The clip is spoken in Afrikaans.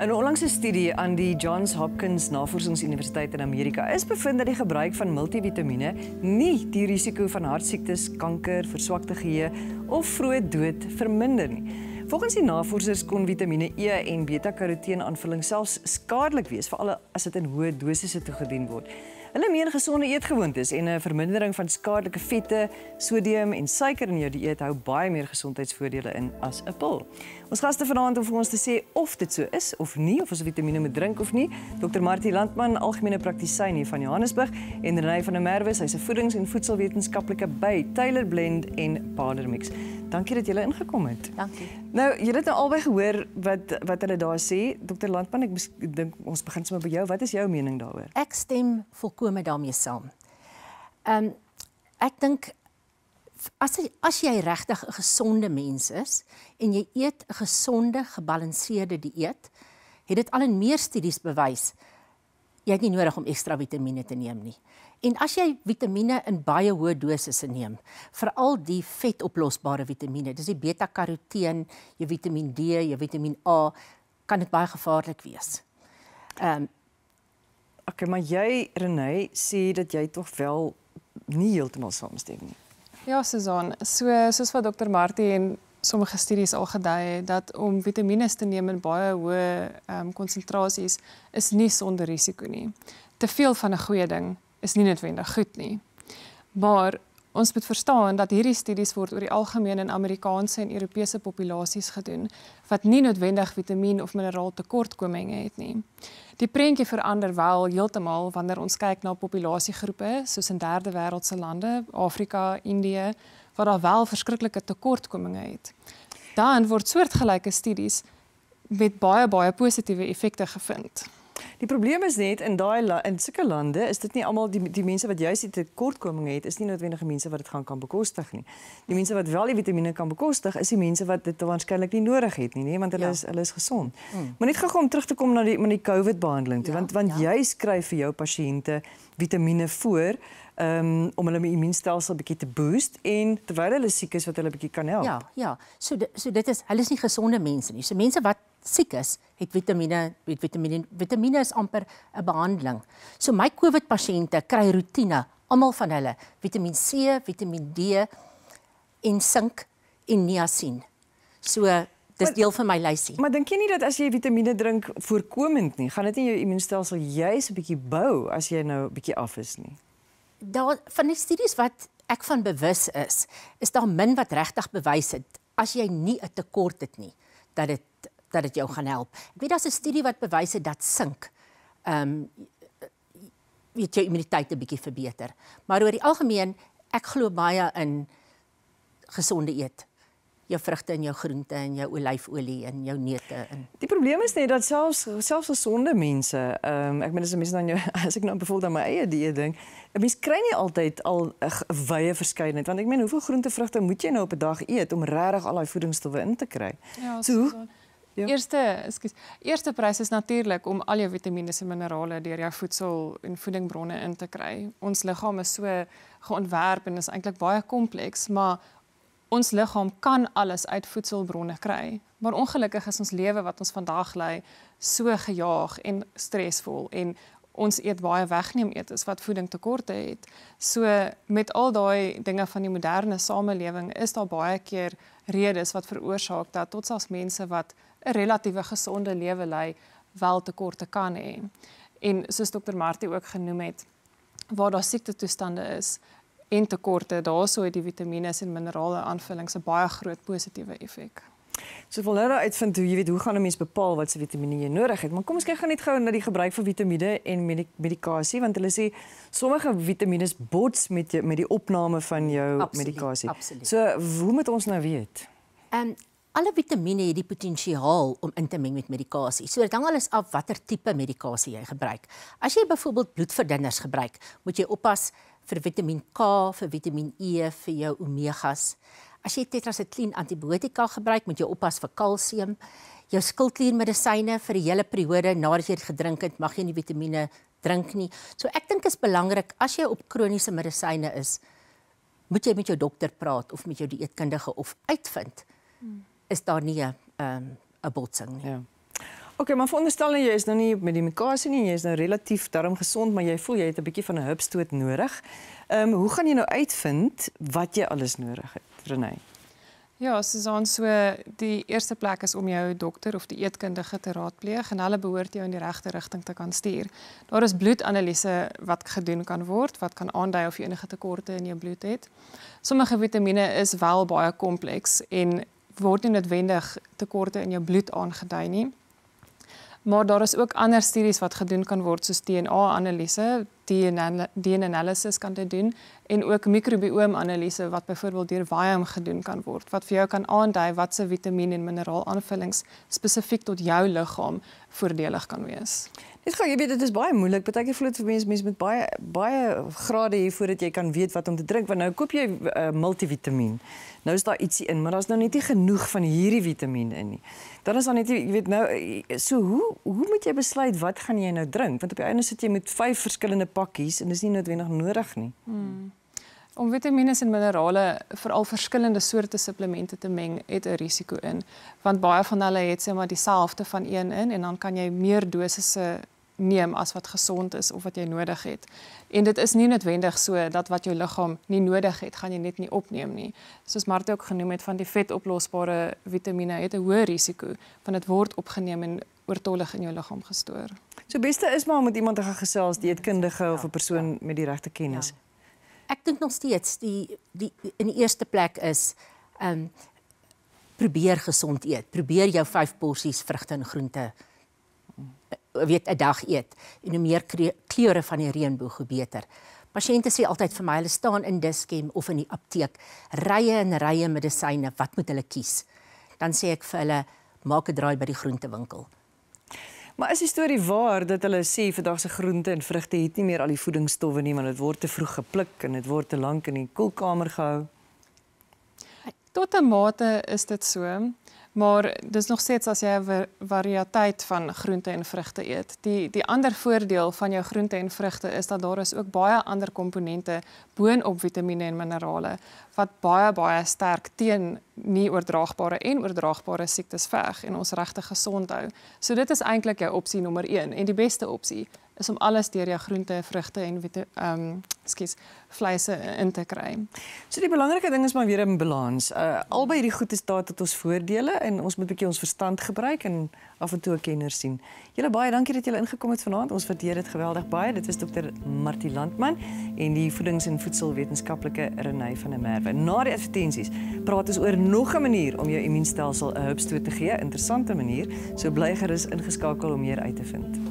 In 'n onlangse studie aan die Johns Hopkins Navorsingsuniversiteit in Amerika is bevind dat die gebruik van multivitamiene nie die risiko van hartsiektes, kanker, verswakte geheue of vroeë dood verminder nie. Volgens die navorsers kon Vitamiene E en beta-karoteen aanvulling selfs skadelik wees, veral as dit in hoë dosisse toegedien word. Hulle meen gesonde eetgewoontes en 'n vermindering van skadelike vette, sodium en suiker in jou dieet hou baie meer gesondheidsvoordele in as 'n pil. Ons gaste vanaand om vir ons te sê of dit so is of nie of ons vitamiene moet drink of nie. Dr. Martie Landman, algemene praktisyn hier van Johannesburg en Renay van der Merwe, sy's 'n voedings- en voedselwetenskaplike by Taylor Blend en Padermix. Dankie dat julle ingekom het. Dankie. Nou, julle het nou albei gehoor wat wat hulle daar sê. Dr Landman, ek dink ons begin sommer by jou. Wat is jou mening daaroor? Ek stem volkome daarmee saam. Ehm um, ek dink as jy as jy regtig 'n gesonde mens is en jy eet 'n gesonde, gebalanseerde dieet, het dit al in meer studies bewys jy het nie nodig om ekstra vitamiene te neem nie. En as jy vitamiene in baie hoë dosisse neem, veral die vetoplosbare vitamiene, dis die beta-karoteen, jou vitamien D, jou vitamien A, kan dit baie gevaarlik wees. Ehm um, Okay, maar jy Renay sê dat jy tog wel nie heeltemal saamstem nie. Ja, Susan, so soos wat dokter Martie en sommige studies al gedui het dat om vitamiene te neem in baie hoë ehm um, konsentrasies is nie sonder risiko nie. Te veel van 'n goeie ding is nie noodwendig goed nie. Maar ons moet verstaan dat hierdie studies word oor die algemeen in Amerikaanse en Europese populasies gedoen wat nie noodwendig vitamien of mineraal tekortkominge het nie. Die prentjie verander wel heeltemal wanneer ons kyk na populasiegroepe soos in derde wêreldse lande, Afrika, Indië, waar daar wel verskriklike tekortkominge het. Daar word soortgelyke studies met baie baie positiewe effekte gevind. Die probleem is net in daai in sulke lande is dit nie almal die die mense wat juis die tekortkoming het is nie noodwendige mense wat dit gaan kan bekostig nie. Die mense wat wel die vitamiene kan bekostig is die mense wat dit waarskynlik nie nodig het nie, nee, want hulle ja. is hulle is gesond. Mm. Maar net gou om terug te kom na die met die COVID behandeling, ja, want want ja. jy skryf vir jou pasiënte vitamiene voor um, om hulle immuunstelsel bietjie te boost en terwyl hulle siek is wat hulle bietjie kan help. Ja, ja. So so dit is hulle is nie gesonde mense nie. So mense wat siek is, het vitamiene het vitamiene vitamiene is amper 'n behandeling. So my COVID pasiënte kry rotine, almal van hulle, Vitamiin C, Vitamiin D en sink en niasien. So dis deel van my lysie. Maar dink jy nie dat as jy vitamiene drink voorkomend nie, gaan dit nie jou immuunstelsel juis 'n bietjie bou as jy nou 'n bietjie af is nie? Daar van die studies wat ek van bewus is, is daar min wat regtig bewys het as jy nie 'n tekort het nie dat dit dat dit jou gaan help. Ek weet daar's 'n studie wat bewys het dat sink ehm um, weet jou immuniteit 'n bietjie verbeter. Maar oor die algemeen, ek glo baie in gesonde eet jou vrugte en jou groente en jou olyfolie en jou neute in. Die probleem is net dat selfs selfs gesonde mense, ehm um, ek meen as 'n mens dan nou jou as ek nou bevoel dan my eie dieet ding, 'n mens kry nie altyd al 'n wye verskeidenheid want ek meen hoeveel groente vrugte moet jy nou op 'n dag eet om regtig al daai voedingsstowwe in te kry? Ja, so, so Ja. Eerste, ekskuus. Eerste prys is natuurlik om al jou vitamiene en minerale deur jou voedsel en voedingsbronne in te kry. Ons liggaam is so geontwerp en is eintlik baie kompleks, maar ons liggaam kan alles uit voedselbronne kry. Maar ongelukkig is ons lewe wat ons vandag lei so gejaag en stresvol en ons eet baie wegneem eet is wat voeding tekorte het. So met al daai dinge van die moderne samelewing is daar baie keer redes wat veroorsaak dat tot selfs mense wat 'n relatiewe gesonde lewe lei wel tekorte kan hê. En soos dokter Martie ook genoem het, waar daar siekte toestande is en tekorte, daar sou die vitamiene en minerale aanvullings 'n baie groot positiewe effek. So wil nou uitvind hoe jy weet hoe gaan 'n mens bepaal wat se vitamiene jy nodig het. Maar kom ons kyk gaan net gou na die gebruik van vitamiene en medikasie want hulle sê sommige vitamiene bots met jy, met die opname van jou absolute, medikasie. Absolute. So hoe moet ons nou weet? Ehm um, Alle vitamiene het die potensiaal om in te meng met medikasie. So dit hang alles af watter tipe medikasie jy gebruik. As jy byvoorbeeld bloedverdunners gebruik, moet jy oppas vir Vitamiin K, vir Vitamiin E, vir jou omegas. As jy tetrasikliin antibiotika gebruik, moet jy oppas vir kalsium. Jou skildkliermedisyne vir die hele periode nadat jy dit gedrink het, mag jy nie vitamiene drink nie. So ek dink is belangrik as jy op kroniese medisyne is, moet jy met jou dokter praat of met jou dieetkundige of uitvind hmm is daar nie 'n ehm, 'n botsing nie. Ja. Oké, okay, maar veronderstel jy is nou nie met die medikasie nie, jy is nou relatief darm gesond, maar jy voel jy het 'n bietjie van 'n hupstoot nodig. Ehm um, hoe gaan jy nou uitvind wat jy alles nodig het, Renée? Ja, Susan, so die eerste plek is om jou dokter of die eetkundige te raadpleeg en hulle behoort jou in die regte rigting te kan stuur. Daar is bloedanalise wat gedoen kan word wat kan aandui of jy enige tekorte in jou bloed het. Sommige vitamiene is wel baie kompleks en word nie noodwendig tekorte in jou bloed aangedui nie. Maar daar is ook ander studies wat gedoen kan word soos DNA-analise, DNA-analysis kan dit doen en ook mikrobiome-analise wat byvoorbeeld deur Viome gedoen kan word wat vir jou kan aandui wat se vitamiene en mineraal aanvullings spesifiek tot jou liggaam voordelig kan wees. Dit gaan jy weet dit is baie moeilik. Partykeer voel dit vir mense mense met baie baie grade hier voordat jy kan weet wat om te drink. Want nou koop jy 'n uh, eh, multivitamiën. Nou is daar ietsie in, maar daar's nou net nie genoeg van hierdie vitamiene in nie. Dan is daar net jy weet nou eh, so hoe hoe moet jy besluit wat gaan jy nou drink? Want op die einde sit jy met vyf verskillende pakkies en dis nie noodwendig nodig nie. Hmm. Om vitamiene en minerale veral verskillende soorte supplemente te meng het 'n risiko in, want baie van hulle het sê maar dieselfde van een in en dan kan jy meer dosisse neem as wat gesond is of wat jy nodig het. En dit is nie noodwendig so dat wat jou liggaam nie nodig het, gaan jy net nie opneem nie. Soos Martie ook genoem het van die vetoplosbare vitamiene het 'n hoër risiko van dit word opgeneem en oortollig in jou liggaam gestoor. So beste is maar om met iemand te gaan gesels, dieetkundige ja, of ja, 'n persoon ja. met die regte kennis. Ja. Ek dink nog steeds die die in die eerste plek is um probeer gesond eet. Probeer jou 5 porsies vrugte en groente weet 'n dag eet en hoe meer kleure van die reënboog hoe beter. Pasiënte sê altyd vir my hulle staan in Dischem of in die apteek, rye en rye medisyne, wat moet hulle kies? Dan sê ek vir hulle maak 'n draai by die groentewinkel. Maar is die storie waar dat hulle sê vandag se groente en vrugte het nie meer al die voedingsstowwe nie want dit word te vroeg gepluk en dit word te lank in die koelkamer gehou? Tot 'n mate is dit so. Maar dis nog steeds as jy 'n variëteit van groente en vrugte eet. Die die ander voordeel van jou groente en vrugte is dat daar is ook baie ander komponente boonop vitamiene en minerale wat baie baie sterk teen nie oordraagbare en oordraagbare siektes veg en ons regte gesond hou. So dit is eintlik jou opsie nommer 1 en die beste opsie is om alles deur jou groente, vrugte en ehm um, skus vleise in te kry. So die belangrike ding is maar weer 'n balans. Uh, albei hierdie goed is daar tot ons voordele en ons moet 'n bietjie ons verstand gebruik en af en toe 'n kenner sien. Julle baie dankie dat julle ingekom het vanaand. Ons waardeer dit geweldig baie. Dit was dokter Martie Landman en die voedings- en voedselwetenskaplike Renay van der Merwe. Na die advertensies praat ons oor nog 'n manier om jou immuunstelsel 'n hupstoot te gee, interessante manier. So bly gerus ingeskakel om meer uit te vind.